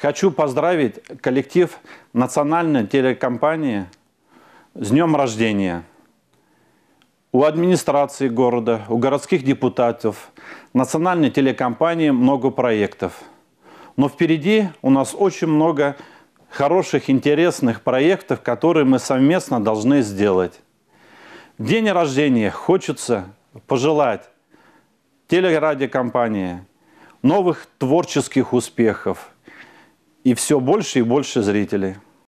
Хочу поздравить коллектив национальной телекомпании с днем рождения. У администрации города, у городских депутатов, национальной телекомпании много проектов. Но впереди у нас очень много хороших, интересных проектов, которые мы совместно должны сделать. В день рождения хочется пожелать телерадиокомпании новых творческих успехов – и все больше и больше зрителей.